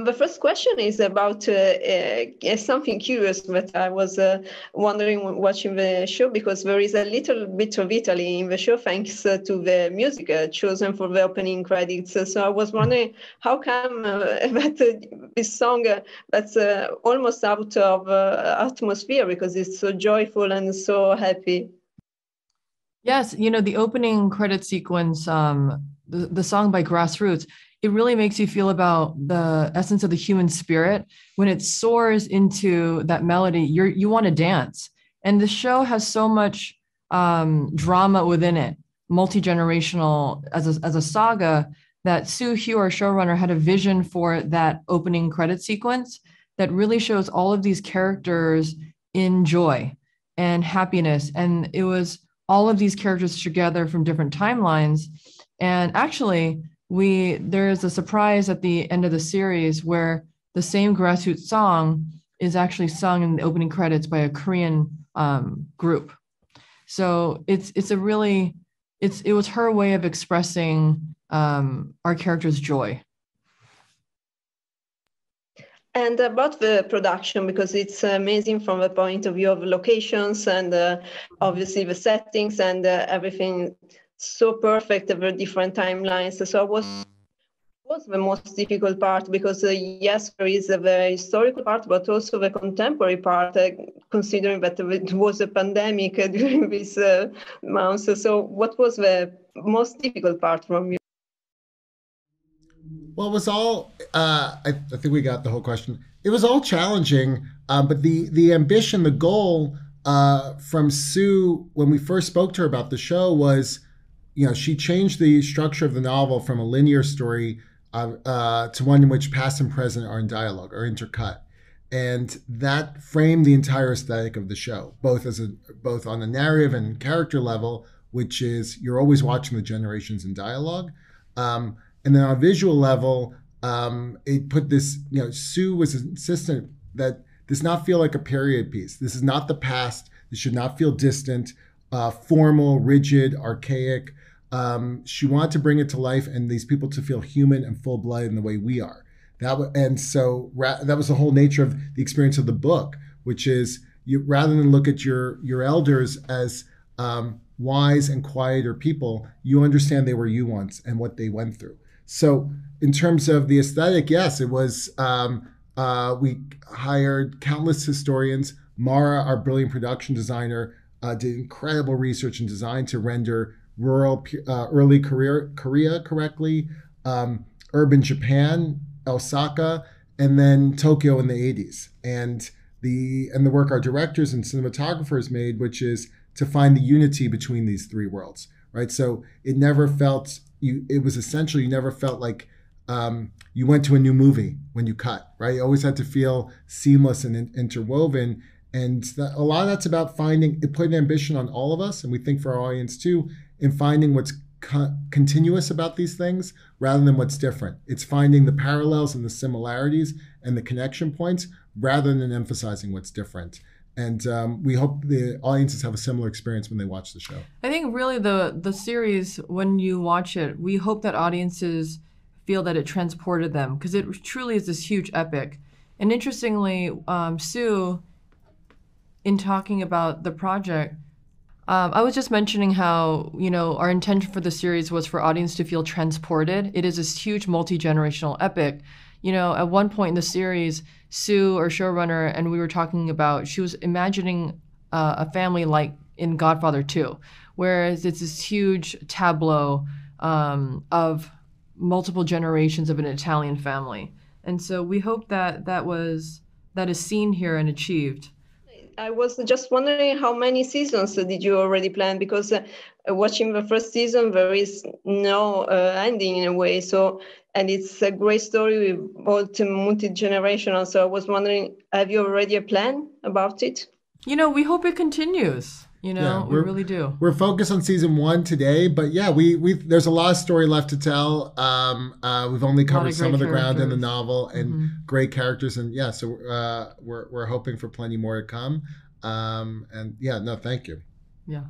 Um, the first question is about uh, uh, something curious that I was uh, wondering watching the show because there is a little bit of Italy in the show thanks uh, to the music uh, chosen for the opening credits. Uh, so I was wondering how come that this song that's almost out of atmosphere because it's so joyful and so happy. Yes, you know the opening credit sequence, um, the, the song by Grassroots. It really makes you feel about the essence of the human spirit when it soars into that melody. You you want to dance, and the show has so much um, drama within it, multi generational as a, as a saga. That Sue Hugh, our showrunner, had a vision for that opening credit sequence that really shows all of these characters in joy and happiness, and it was all of these characters together from different timelines. And actually, we there is a surprise at the end of the series where the same grassroots song is actually sung in the opening credits by a Korean um, group. So it's it's a really it's it was her way of expressing um, our character's joy and about the production, because it's amazing from the point of view of locations and uh, obviously the settings and uh, everything so perfect over different timelines. So I was was the most difficult part because uh, yes, there is very historical part, but also the contemporary part, uh, considering that it was a pandemic during these uh, months. So what was the most difficult part from you? Well, it was all. Uh, I, I, think we got the whole question. It was all challenging, uh, but the the ambition, the goal uh, from Sue when we first spoke to her about the show was, you know, she changed the structure of the novel from a linear story uh, uh, to one in which past and present are in dialogue or intercut, and that framed the entire aesthetic of the show, both as a both on the narrative and character level, which is you're always watching the generations in dialogue. Um, and then on a visual level, um, it put this, you know, Sue was insistent that this not feel like a period piece. This is not the past. This should not feel distant, uh, formal, rigid, archaic. Um, she wanted to bring it to life and these people to feel human and full blood in the way we are. That w- and so ra- that was the whole nature of the experience of the book, which is you, rather than look at your your elders as um, wise and quieter people, you understand they were you once and what they went through. So in terms of the aesthetic, yes, it was. Um, uh, we hired countless historians. Mara, our brilliant production designer, uh, did incredible research and design to render rural uh, early career, Korea correctly, um, urban Japan, Osaka, and then Tokyo in the 80s. And the and the work our directors and cinematographers made, which is to find the unity between these three worlds, right? So it never felt you it was essential. You never felt like um, you went to a new movie when you cut, right? You always had to feel seamless and in- interwoven. And that, a lot of that's about finding, it put an ambition on all of us, and we think for our audience too, in finding what's co- continuous about these things rather than what's different. It's finding the parallels and the similarities and the connection points rather than emphasizing what's different and um, we hope the audiences have a similar experience when they watch the show. I think really the the series when you watch it, we hope that audiences feel that it transported them because it truly is this huge epic. And interestingly, um, Sue, in talking about the project, um, I was just mentioning how you know our intention for the series was for audience to feel transported. It is this huge multi generational epic you know, at one point in the series, Sue, our showrunner, and we were talking about she was imagining uh, a family like in Godfather 2, whereas it's this huge tableau um, of multiple generations of an Italian family. And so we hope that that was that is seen here and achieved. I was just wondering how many seasons did you already plan? Because uh, watching the first season, there is no uh, ending in a way. So, and it's a great story with both multi generational. So I was wondering, have you already a plan about it? You know, we hope it continues. You know, yeah, we really do. We're focused on season one today, but yeah, we we there's a lot of story left to tell. Um, uh, we've only covered of some of the ground in the novel and mm-hmm. great characters, and yeah, so uh, we're we're hoping for plenty more to come. Um, and yeah, no, thank you. Yeah.